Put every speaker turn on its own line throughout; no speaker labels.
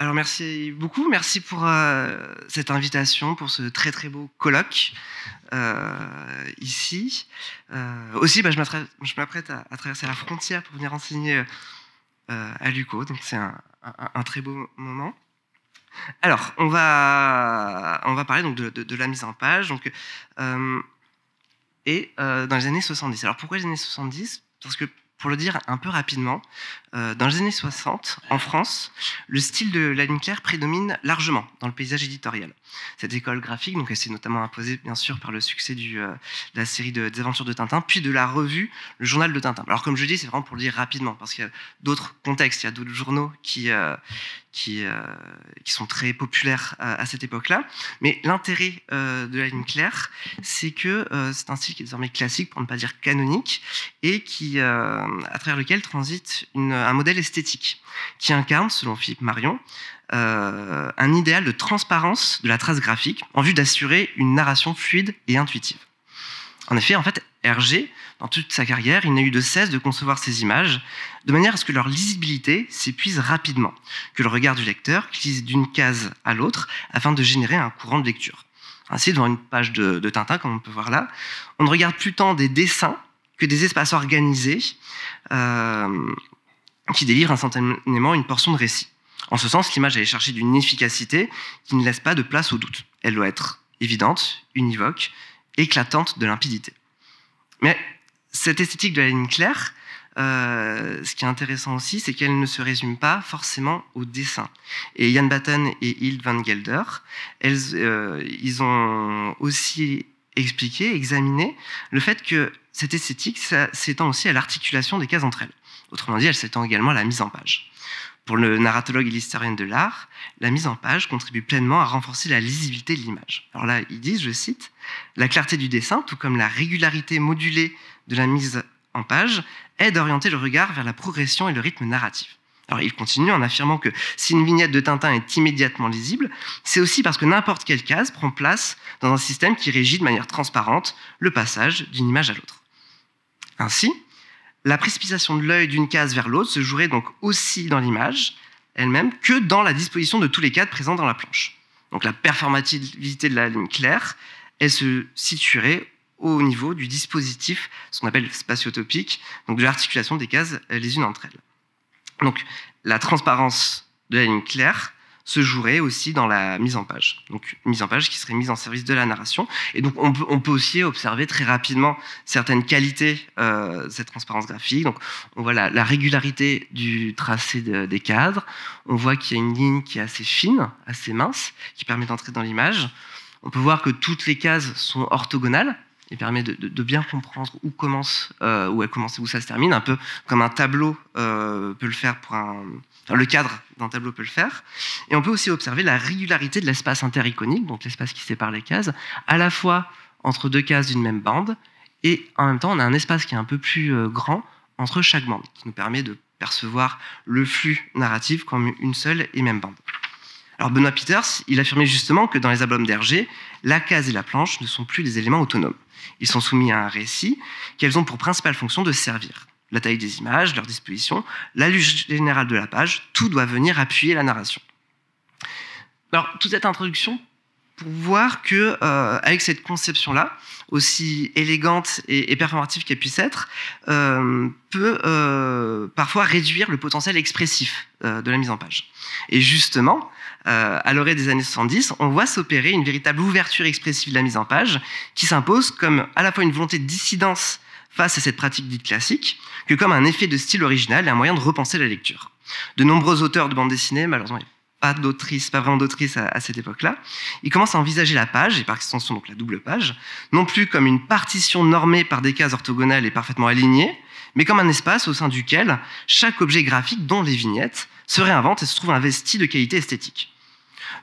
Alors merci beaucoup, merci pour euh, cette invitation, pour ce très très beau colloque euh, ici. Euh, aussi, bah, je m'apprête à, traverser la frontière pour venir enseigner à Luco, donc c'est un, très beau moment. Alors, on va, on va parler donc de, de la mise en page. Donc, et dans les années 70. Alors pourquoi les années 70 Parce que pour le dire un peu rapidement, euh, dans les années 60, en France, le style de la claire prédomine largement dans le paysage éditorial. Cette école graphique, donc, elle s'est notamment imposée, bien sûr, par le succès euh, de la série de, des aventures de Tintin, puis de la revue Le Journal de Tintin. Alors, comme je dis, c'est vraiment pour le dire rapidement, parce qu'il y a d'autres contextes, il y a d'autres journaux qui, euh, qui, euh, qui, sont très populaires à, cette époque-là. Mais l'intérêt euh, de la ligne claire, c'est que euh, c'est un style qui est désormais classique, pour ne pas dire canonique, et qui, à travers lequel transite un modèle esthétique qui incarne, selon Philippe Marion, un idéal de transparence de la trace graphique en vue d'assurer une narration fluide et intuitive. En effet, en fait, Hergé, dans toute sa carrière, il n'a eu de cesse de concevoir ces images de manière à ce que leur lisibilité s'épuise rapidement, que le regard du lecteur glisse d'une case à l'autre afin de générer un courant de lecture. Ainsi, devant une page de, Tintin, comme on peut voir là, on ne regarde plus tant des dessins que des espaces organisés euh, qui délivrent instantanément une portion de récit. En ce sens, l'image est chercher d'une efficacité qui ne laisse pas de place au doute. Elle doit être évidente, univoque, éclatante de limpidité. Mais cette esthétique de la ligne claire, euh, ce qui est intéressant aussi, c'est qu'elle ne se résume pas forcément au dessin. Et Jan Batten et Hilde van Gelder, euh, ils ont aussi expliqué, examiné le fait que cette esthétique s'étend aussi à l'articulation des cases entre elles. Autrement dit, elle s'étend également à la mise en page. Pour le narratologue et l'historienne de l'art, la mise en page contribue pleinement à renforcer la lisibilité de l'image. Alors là, ils disent, je cite, La clarté du dessin, tout comme la régularité modulée de la mise en page, aide à orienter le regard vers la progression et le rythme narratif. Alors il continue en affirmant que si une vignette de Tintin est immédiatement lisible, c'est aussi parce que n'importe quelle case prend place dans un système qui régit de manière transparente le passage d'une image à l'autre. Ainsi, la précipitation de l'œil d'une case vers l'autre se jouerait donc aussi dans l'image elle-même que dans la disposition de tous les cadres présents dans la planche. Donc la performativité de la ligne claire, se situerait au niveau du dispositif, ce qu'on appelle spatiotopique, donc de l'articulation des cases euh, les unes entre elles. Donc la transparence de la ligne claire se jouerait aussi dans la mise en page. Donc mise en page qui serait mise en service de la narration. Et donc on peut, aussi observer très rapidement certaines qualités de euh, cette transparence graphique. Donc on voit la, régularité du tracé des cadres. On voit qu'il y a une ligne qui est assez fine, assez mince, qui permet d'entrer dans l'image. On peut voir que toutes les cases sont orthogonales, et permet de, bien comprendre où commence, euh, où elle commence et où ça se termine, un peu comme un tableau euh, peut le faire pour le cadre d'un tableau peut le faire. Et on peut aussi observer la régularité de l'espace intericonique, donc l'espace qui sépare les cases, à la fois entre deux cases d'une même bande et en même temps on a un espace qui est un peu plus euh, grand entre chaque bande, qui nous permet de percevoir le flux narratif comme une seule et même bande. Alors Benoît Peters, il affirmait justement que dans les albums d'Hergé, la case et la planche ne sont plus des éléments autonomes. Ils sont soumis à un récit qu'elles ont pour principale fonction de servir. La taille des images, leur disposition, la luge générale de la page, tout doit venir appuyer la narration. Alors, toute cette introduction pour voir que, euh, avec cette conception-là, aussi élégante et, performative qu'elle puisse être, euh, peut euh, parfois réduire le potentiel expressif de la mise en page. Et justement, à l'orée des années 70, on voit s'opérer une véritable ouverture expressive de la mise en page qui s'impose comme à la fois une volonté de dissidence face à cette pratique dite classique que comme un effet de style original et un moyen de repenser la lecture. De nombreux auteurs de bande dessinée, malheureusement, pas d'autrice, pas vraiment d'autrice à, cette époque-là, il commence à envisager la page, et par extension donc la double page, non plus comme une partition normée par des cases orthogonales et parfaitement alignées, mais comme un espace au sein duquel chaque objet graphique, dont les vignettes, se réinvente et se trouve investi de qualité esthétique.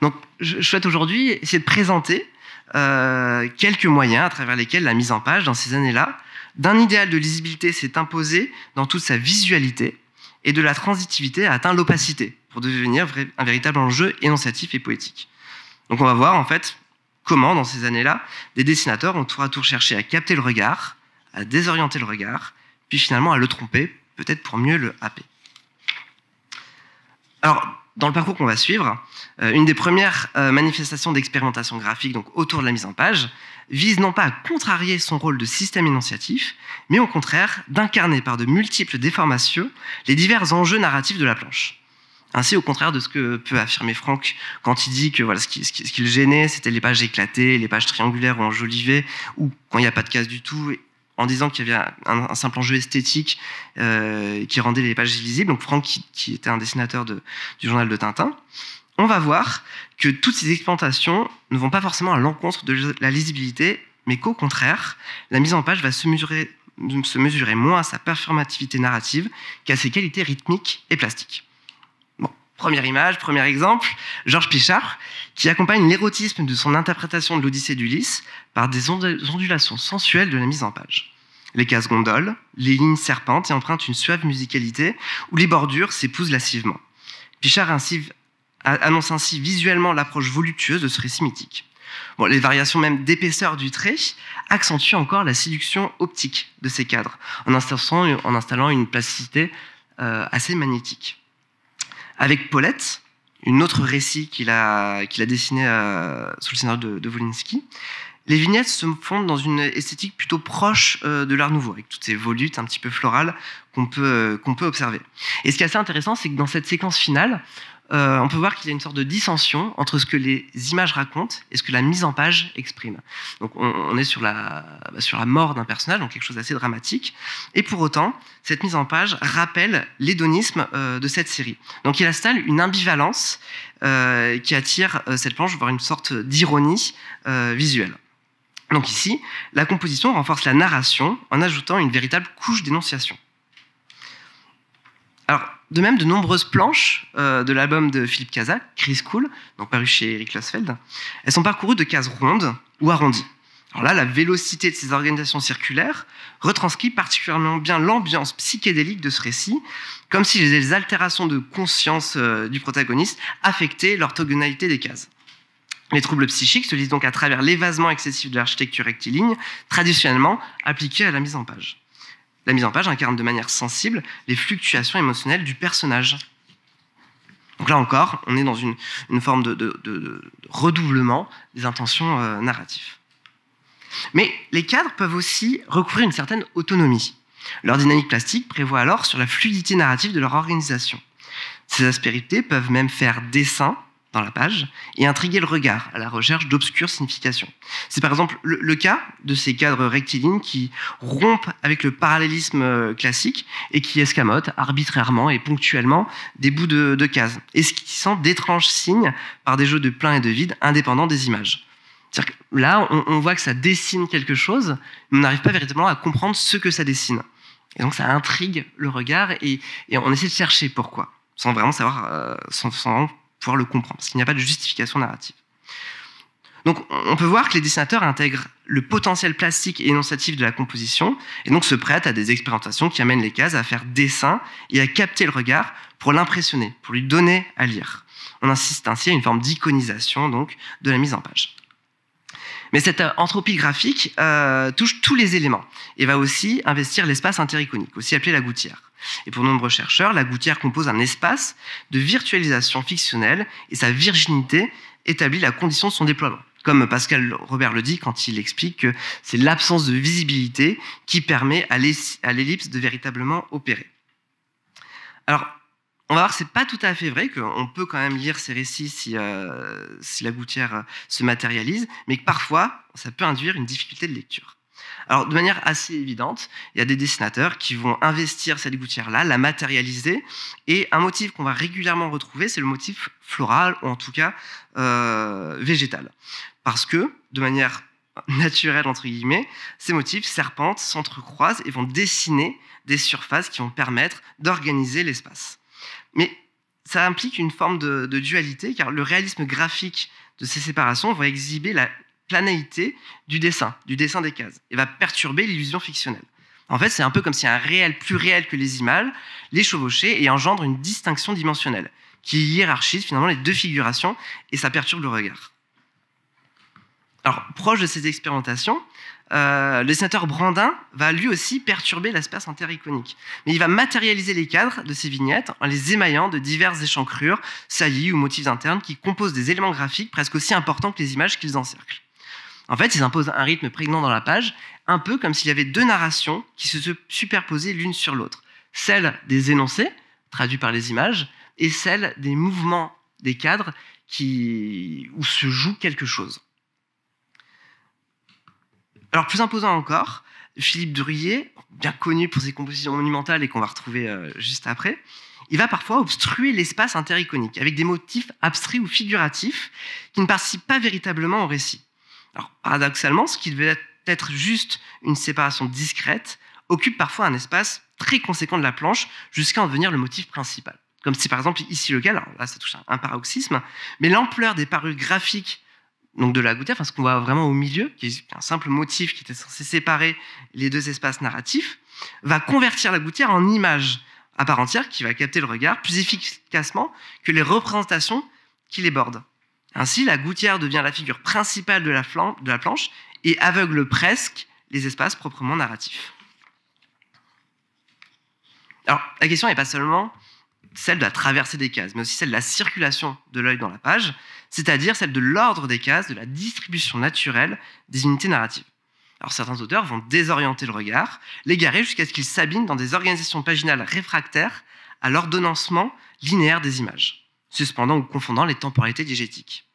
Donc je souhaite aujourd'hui essayer de présenter euh, quelques moyens à travers lesquels la mise en page dans ces années-là d'un idéal de lisibilité s'est imposé dans toute sa visualité et de la transitivité a atteint l'opacité, pour devenir un véritable enjeu énonciatif et poétique. Donc on va voir en fait comment dans ces années-là, des dessinateurs ont tour à tour cherché à capter le regard, à désorienter le regard, puis finalement à le tromper, peut-être pour mieux le happer. Alors, dans le parcours qu'on va suivre, euh, une des premières euh, manifestations d'expérimentation graphique, donc autour de la mise en page, vise non pas à contrarier son rôle de système énonciatif, mais au contraire d'incarner par de multiples déformations les divers enjeux narratifs de la planche. Ainsi, au contraire de ce que peut affirmer Franck quand il dit que ce qui, le gênait, c'était les pages éclatées, les pages triangulaires ou enjolivées, ou quand il n'y a pas de case du tout, en disant qu'il y avait un, simple enjeu esthétique euh, qui rendait les pages illisibles. Donc Franck, qui, était un dessinateur du journal de Tintin, on va voir que toutes ces expérimentations ne vont pas forcément à l'encontre de la lisibilité, mais qu'au contraire, la mise en page va se mesurer moins à sa performativité narrative qu'à ses qualités rythmiques et plastiques. Première image, premier exemple, Georges Pichard, qui accompagne l'érotisme de son interprétation de l'Odyssée d'Ulysse par des ondulations sensuelles de la mise en page. Les cases gondoles, les lignes serpentent et empruntent une suave musicalité où les bordures s'épousent lascivement. Pichard ainsi, annonce ainsi visuellement l'approche voluptueuse de ce récit mythique. Bon, les variations même d'épaisseur du trait accentuent encore la séduction optique de ces cadres, en installant, une plasticité euh, assez magnétique. Avec Paulette, une autre récit qu'il a, qu'il a dessiné euh, sous le scénario de, Wolinski, les vignettes se fondent dans une esthétique plutôt proche euh, de l'art nouveau, avec toutes ces volutes un petit peu florales qu'on peut, euh, qu'on peut observer. Et ce qui est assez intéressant, c'est que dans cette séquence finale, euh, on peut voir qu'il y a une sorte de dissension entre ce que les images racontent et ce que la mise en page exprime. Donc on, est sur la, bah, sur la mort d'un personnage, donc quelque chose d'assez dramatique. Et pour autant, cette mise en page rappelle l'hédonisme euh, de cette série. Donc il installe une ambivalence euh, qui attire cette planche, voire une sorte d'ironie visuelle. Donc ici, la composition renforce la narration en ajoutant une véritable couche d'énonciation. Alors, de même, de nombreuses planches euh, de l'album de Philippe Kazak, Chris Cool, donc paru chez Eric Lassfeld, elles sont parcourues de cases rondes ou arrondies. Alors là, la vélocité de ces organisations circulaires retranscrit particulièrement bien l'ambiance psychédélique de ce récit, comme si les altérations de conscience euh, du protagoniste affectaient l'orthogonalité des cases. Les troubles psychiques se lisent donc à travers l'évasement excessif de l'architecture rectiligne, traditionnellement appliquée à la mise en page. La mise en page incarne de manière sensible les fluctuations émotionnelles du personnage. Donc là encore, on est dans une, forme de, redoublement des intentions euh, narratives. Mais les cadres peuvent aussi recouvrir une certaine autonomie. Leur dynamique plastique prévoit alors sur la fluidité narrative de leur organisation. Ces aspérités peuvent même faire dessin dans la page et intriguer le regard à la recherche d'obscures significations. C'est par exemple le, cas de ces cadres rectilignes qui rompent avec le parallélisme euh, classique et qui escamotent arbitrairement et ponctuellement des bouts de, cases, et ce qui sent d'étranges signes par des jeux de plein et de vide indépendants des images. Que là, on, voit que ça dessine quelque chose, mais on n'arrive pas véritablement à comprendre ce que ça dessine. Et donc ça intrigue le regard et, on essaie de chercher pourquoi, sans vraiment savoir, euh, sans, pouvoir le comprendre, parce qu'il n'y a pas de justification narrative. Donc on peut voir que les dessinateurs intègrent le potentiel plastique et énonciatif de la composition, et donc se prêtent à des expérimentations qui amènent les cases à faire dessin et à capter le regard pour l'impressionner, pour lui donner à lire. On insiste ainsi à une forme d'iconisation donc de la mise en page. Mais cette euh, entropie graphique euh, touche tous les éléments et va aussi investir l'espace intericonique, aussi appelé la gouttière. Et pour nombreux chercheurs, la gouttière compose un espace de virtualisation fictionnelle et sa virginité établit la condition de son déploiement. Comme Pascal Robert le dit quand il explique que c'est l'absence de visibilité qui permet à l'ellipse de véritablement opérer. Alors, on va voir que n'est pas tout à fait vrai qu'on peut quand même lire ces récits si, euh, si la gouttière se matérialise, mais que parfois ça peut induire une difficulté de lecture. Alors, de manière assez évidente, il y a des dessinateurs qui vont investir cette gouttière-là, la matérialiser, et un motif qu'on va régulièrement retrouver, c'est le motif floral, ou en tout cas euh, végétal. Parce que, de manière naturelle, entre guillemets, ces motifs serpentent, s'entrecroisent et vont dessiner des surfaces qui vont permettre d'organiser l'espace. Mais ça implique une forme de, dualité, car le réalisme graphique de ces séparations va exhiber la planéité du dessin, du dessin des cases, et va perturber l'illusion fictionnelle. En fait, c'est un peu comme si un réel plus réel que les images les chevauchait et engendre une distinction dimensionnelle qui hiérarchise finalement les deux figurations et ça perturbe le regard. Alors, proche de ces expérimentations, euh, le dessinateur Brandin va lui aussi perturber l'espace iconique, Mais il va matérialiser les cadres de ces vignettes en les émaillant de diverses échancrures, saillies ou motifs internes qui composent des éléments graphiques presque aussi importants que les images qu'ils encerclent. En fait, ils imposent un rythme prégnant dans la page, un peu comme s'il y avait deux narrations qui se superposaient l'une sur l'autre. Celle des énoncés, traduits par les images, et celle des mouvements des cadres qui, où se joue quelque chose. Alors plus imposant encore, Philippe Druyer, bien connu pour ses compositions monumentales et qu'on va retrouver euh, juste après, il va parfois obstruer l'espace intericonique avec des motifs abstraits ou figuratifs qui ne participent pas véritablement au récit. Alors paradoxalement, ce qui devait être juste une séparation discrète occupe parfois un espace très conséquent de la planche jusqu'à en devenir le motif principal. Comme si par exemple ici le cas, là ça touche à un paroxysme, mais l'ampleur des parures graphiques donc de la gouttière, enfin ce qu'on voit vraiment au milieu, qui est un simple motif qui était censé séparer les deux espaces narratifs, va convertir la gouttière en image à part entière qui va capter le regard plus efficacement que les représentations qui les bordent. Ainsi, la gouttière devient la figure principale de la, planche et aveugle presque les espaces proprement narratifs. Alors, la question n'est pas seulement celle de la traversée des cases, mais aussi celle de la circulation de l'œil dans la page, c'est-à-dire celle de l'ordre des cases, de la distribution naturelle des unités narratives. Alors certains auteurs vont désorienter le regard, l'égarer jusqu'à ce qu'il s'abîme dans des organisations paginales réfractaires à l'ordonnancement linéaire des images, suspendant ou confondant les temporalités diégétiques.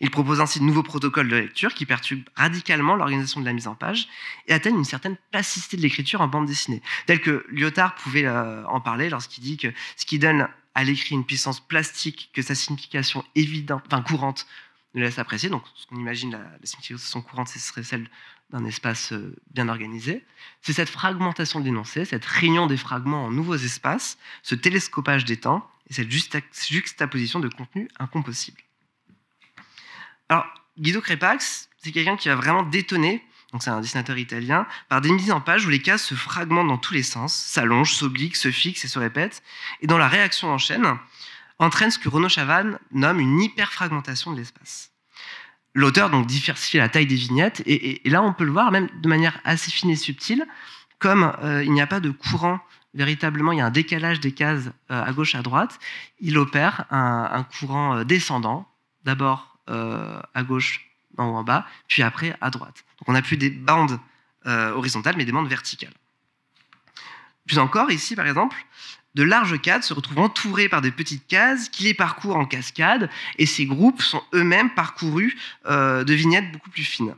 Il propose ainsi de nouveaux protocoles de lecture qui perturbent radicalement l'organisation de la mise en page et atteignent une certaine plasticité de l'écriture en bande dessinée, telle que Lyotard pouvait euh, en parler lorsqu'il dit que ce qui donne à l'écrit une puissance plastique que sa signification évidente, enfin courante, ne laisse apprécier. Donc, ce qu'on imagine, la, signification courante, ce serait celle d'un espace euh, bien organisé. C'est cette fragmentation de cette réunion des fragments en nouveaux espaces, ce télescopage des temps et cette juxtaposition de contenus incompossible. Alors, Guido Crepax, c'est quelqu'un qui va vraiment détonner, donc c'est un dessinateur italien, par des mises en page où les cases se fragmentent dans tous les sens, s'allongent, s'obliquent, se fixent et se répètent, et dont la réaction en chaîne, entraîne ce que Renaud Chavannes nomme une hyperfragmentation de l'espace. L'auteur donc diversifie la taille des vignettes, et, là on peut le voir même de manière assez fine et subtile, comme euh, il n'y a pas de courant véritablement, il y a un décalage des cases euh, à gauche à droite, il opère un, un courant euh, descendant, d'abord euh, à gauche, en haut, en bas, puis après à droite. Donc on n'a plus des bandes euh, horizontales, mais des bandes verticales. Plus encore, ici par exemple, de larges cadres se retrouvent entourés par des petites cases qui les parcourent en cascade, et ces groupes sont eux-mêmes parcourus euh, de vignettes beaucoup plus fines.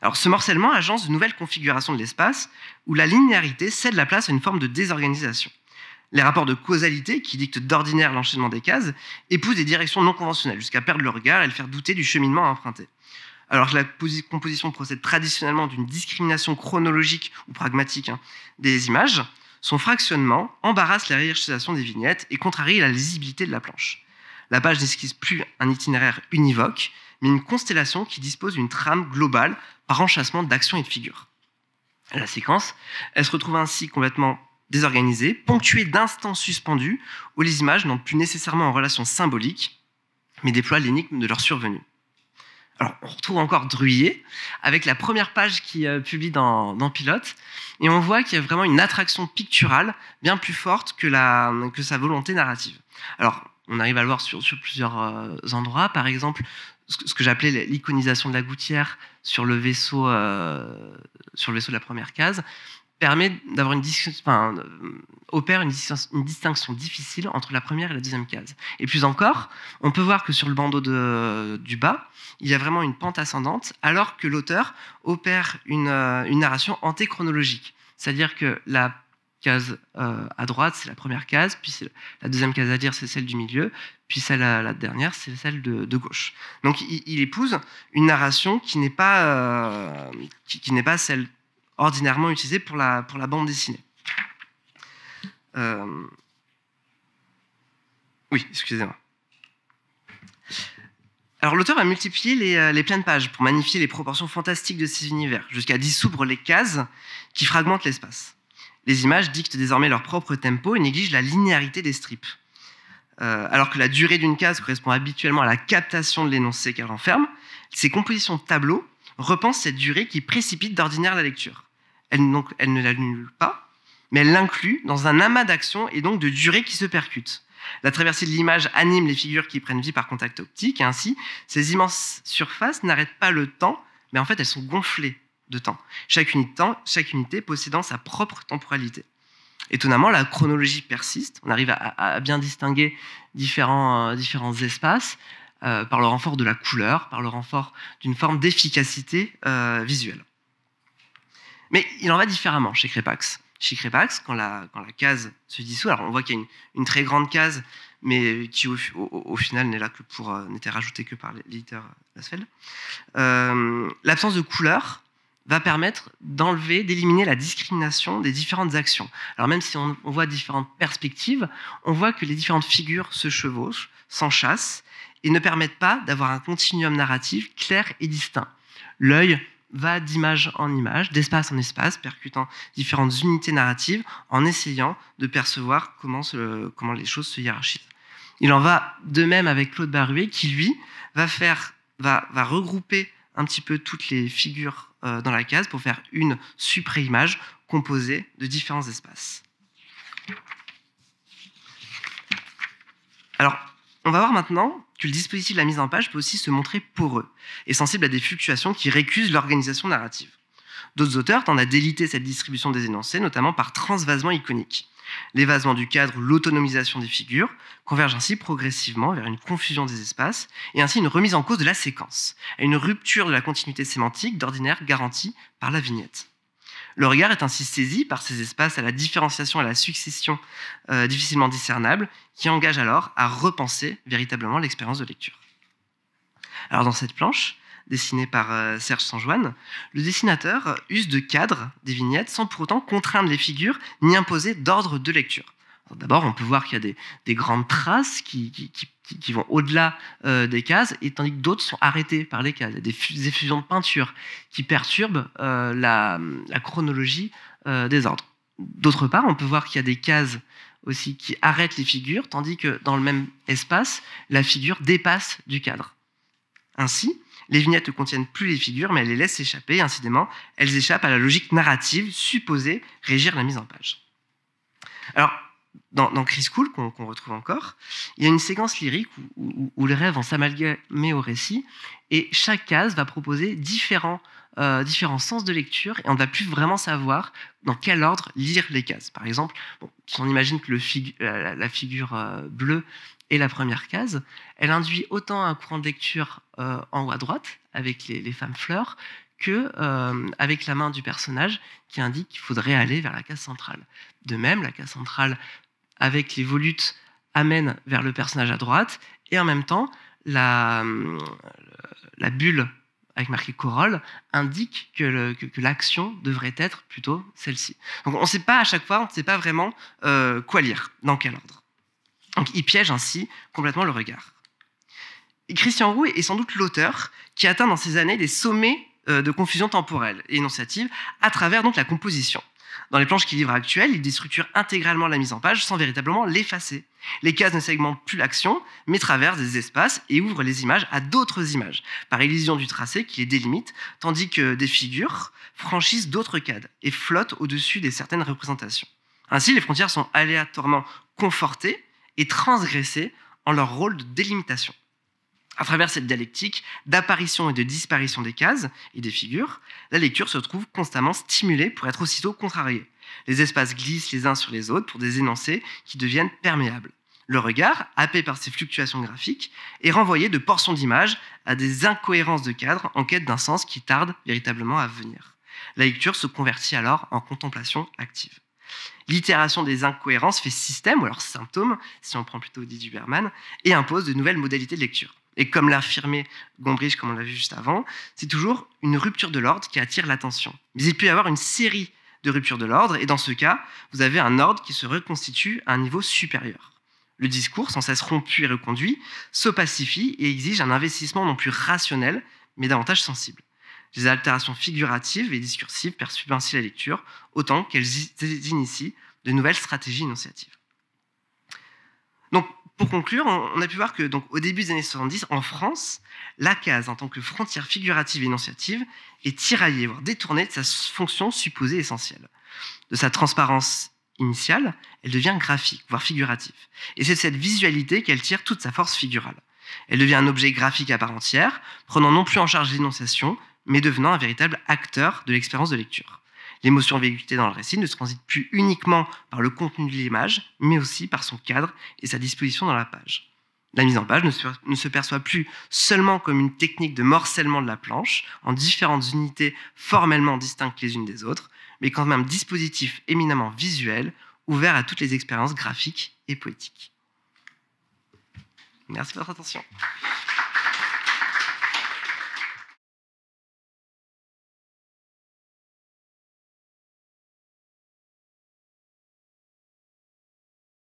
Alors ce morcellement agence de nouvelles configurations de l'espace, où la linéarité cède la place à une forme de désorganisation les rapports de causalité qui dictent d'ordinaire l'enchaînement des cases épousent des directions non conventionnelles, jusqu'à perdre le regard et le faire douter du cheminement à emprunter. Alors que la composition procède traditionnellement d'une discrimination chronologique ou pragmatique hein, des images, son fractionnement embarrasse la hiérarchisation des vignettes et contrarie la lisibilité de la planche. La page n'esquisse plus un itinéraire univoque, mais une constellation qui dispose d'une trame globale par enchâssement d'actions et de figures. La séquence, elle se retrouve ainsi complètement Désorganisé, ponctués d'instants suspendus où les images n'ont plus nécessairement en relation symbolique, mais déploient l'énigme de leur survenue. Alors, on retrouve encore Druillet avec la première page qui euh, publie dans, Pilote, et on voit qu'il y a vraiment une attraction picturale bien plus forte que, la, que sa volonté narrative. Alors, on arrive à le voir sur, plusieurs euh, endroits, par exemple, ce que, j'appelais l'iconisation de la gouttière sur le vaisseau, euh, sur le vaisseau de la première case permet d'avoir une euh, opère une, une, distinction difficile entre la première et la deuxième case. Et plus encore, on peut voir que sur le bandeau de, du bas, il y a vraiment une pente ascendante, alors que l'auteur opère une, euh, une narration antéchronologique. C'est-à-dire que la case euh, à droite, c'est la première case, puis la deuxième case à dire, c'est celle du milieu, puis celle à la dernière, c'est celle de, gauche. Donc il, épouse une narration qui n'est pas, qui n'est pas celle ordinairement utilisé pour la, pour la bande dessinée. Euh, oui, excusez-moi. Alors l'auteur va multiplier les, euh, les, pleines pages pour magnifier les proportions fantastiques de ces univers, jusqu'à dissoudre les cases qui fragmentent l'espace. Les images dictent désormais leur propre tempo et négligent la linéarité des strips. Euh, alors que la durée d'une case correspond habituellement à la captation de l'énoncé qu'elle renferme, ces compositions de tableaux repensent cette durée qui précipite d'ordinaire la lecture elle, donc, elle ne l'annule pas, mais elle l'inclut dans un amas d'actions et donc de durées qui se percutent. La traversée de l'image anime les figures qui prennent vie par contact optique, et ainsi, ces immenses surfaces n'arrêtent pas le temps, mais en fait, elles sont gonflées de temps, chaque unité, possédant sa propre temporalité. Étonnamment, la chronologie persiste, on arrive à, bien distinguer différents, euh, espaces euh, par le renfort de la couleur, par le renfort d'une forme d'efficacité euh, visuelle. Mais il en va différemment chez Crépax. Chez Crépax, quand la, case se dissout, alors on voit qu'il y a une, très grande case, mais qui au, final n'est là que pour euh, n'était rajoutée que par l'éditeur euh, Lasfeld. Euh, l'absence de couleur va permettre d'enlever, d'éliminer la discrimination des différentes actions. Alors même si on, voit différentes perspectives, on voit que les différentes figures se chevauchent, s'enchassent et ne permettent pas d'avoir un continuum narratif clair et distinct. L'œil va d'image en image, d'espace en espace, percutant différentes unités narratives en essayant de percevoir comment, les choses se hiérarchisent. Il en va de même avec Claude Barruet qui, lui, va, faire, va, regrouper un petit peu toutes les figures euh, dans la case pour faire une supréimage composée de différents espaces. Alors, on va voir maintenant que le dispositif de la mise en page peut aussi se montrer poreux et sensible à des fluctuations qui récusent l'organisation narrative. D'autres auteurs tendent à déliter cette distribution des énoncés, notamment par transvasement iconique. L'évasement du cadre ou l'autonomisation des figures convergent ainsi progressivement vers une confusion des espaces et ainsi une remise en cause de la séquence, à une rupture de la continuité sémantique d'ordinaire garantie par la vignette. Le regard est ainsi saisi par ces espaces à la différenciation et à la succession euh, difficilement discernables, qui engage alors à repenser véritablement l'expérience de lecture. Alors dans cette planche, dessinée par euh, Serge Sanjoine, le dessinateur use de cadres des vignettes sans pour autant contraindre les figures ni imposer d'ordre de lecture. D'abord, on peut voir qu'il y a des, grandes traces qui, vont au-delà euh, des cases, et tandis que d'autres sont arrêtées par les cases. Il y a des effusions de peinture qui perturbent euh, la, chronologie euh, des ordres. D'autre part, on peut voir qu'il y a des cases aussi qui arrêtent les figures, tandis que dans le même espace, la figure dépasse du cadre. Ainsi, les vignettes ne contiennent plus les figures, mais elles les laissent échapper, et incidemment, elles échappent à la logique narrative supposée régir la mise en page. Alors, dans, Chris Cool, qu'on retrouve encore, il y a une séquence lyrique où, les rêves vont s'amalgamer au récit, et chaque case va proposer différents, euh, différents sens de lecture, et on ne va plus vraiment savoir dans quel ordre lire les cases. Par exemple, bon, si on imagine que le euh, la, figure euh, bleue est la première case, elle induit autant un courant de lecture en haut à droite, avec les, femmes fleurs, que avec la main du personnage qui indique qu'il faudrait aller vers la case centrale. De même, la case centrale avec les volutes amène vers le personnage à droite, et en même temps, la, bulle avec marqué Corolle indique que, l'action devrait être plutôt celle-ci. Donc on ne sait pas à chaque fois, on ne sait pas vraiment euh, quoi lire, dans quel ordre. Donc il piège ainsi complètement le regard. Christian Roux est sans doute l'auteur qui atteint dans ces années des sommets euh, de confusion temporelle et énonciative à travers donc la composition. Dans les planches qui livrent actuelles, il déstructure intégralement la mise en page sans véritablement l'effacer. Les cases ne segmentent plus l'action, mais traversent des espaces et ouvrent les images à d'autres images, par illusion du tracé qui les délimite, tandis que des figures franchissent d'autres cadres et flottent au-dessus des certaines représentations. Ainsi, les frontières sont aléatoirement confortées et transgressées en leur rôle de délimitation à travers cette dialectique d'apparition et de disparition des cases et des figures, la lecture se trouve constamment stimulée pour être aussitôt contrariée. Les espaces glissent les uns sur les autres pour des énoncés qui deviennent perméables. Le regard, happé par ces fluctuations graphiques, est renvoyé de portions d'images à des incohérences de cadre en quête d'un sens qui tarde véritablement à venir. La lecture se convertit alors en contemplation active. L'itération des incohérences fait système, ou alors symptôme, si on prend plutôt Didier Berman, et impose de nouvelles modalités de lecture. Et comme l'a affirmé Gombrich, comme on l'a vu juste avant, c'est toujours une rupture de l'ordre qui attire l'attention. Mais il peut y avoir une série de ruptures de l'ordre, et dans ce cas, vous avez un ordre qui se reconstitue à un niveau supérieur. Le discours, sans cesse rompu et reconduit, se pacifie et exige un investissement non plus rationnel, mais davantage sensible des altérations figuratives et discursives perçues ainsi la lecture, autant qu'elles initient de nouvelles stratégies énonciatives. Donc, pour conclure, on a pu voir que donc, au début des années 70, en France, la case en tant que frontière figurative et énonciative est tiraillée, voire détournée de sa fonction supposée essentielle. De sa transparence initiale, elle devient graphique, voire figurative. Et c'est de cette visualité qu'elle tire toute sa force figurale. Elle devient un objet graphique à part entière, prenant non plus en charge l'énonciation, mais devenant un véritable acteur de l'expérience de lecture. L'émotion véhiculée dans le récit ne se transite plus uniquement par le contenu de l'image, mais aussi par son cadre et sa disposition dans la page. La mise en page ne se, perçoit plus seulement comme une technique de morcellement de la planche, en différentes unités formellement distinctes les unes des autres, mais comme un dispositif éminemment visuel, ouvert à toutes les expériences graphiques et poétiques. Merci de votre attention.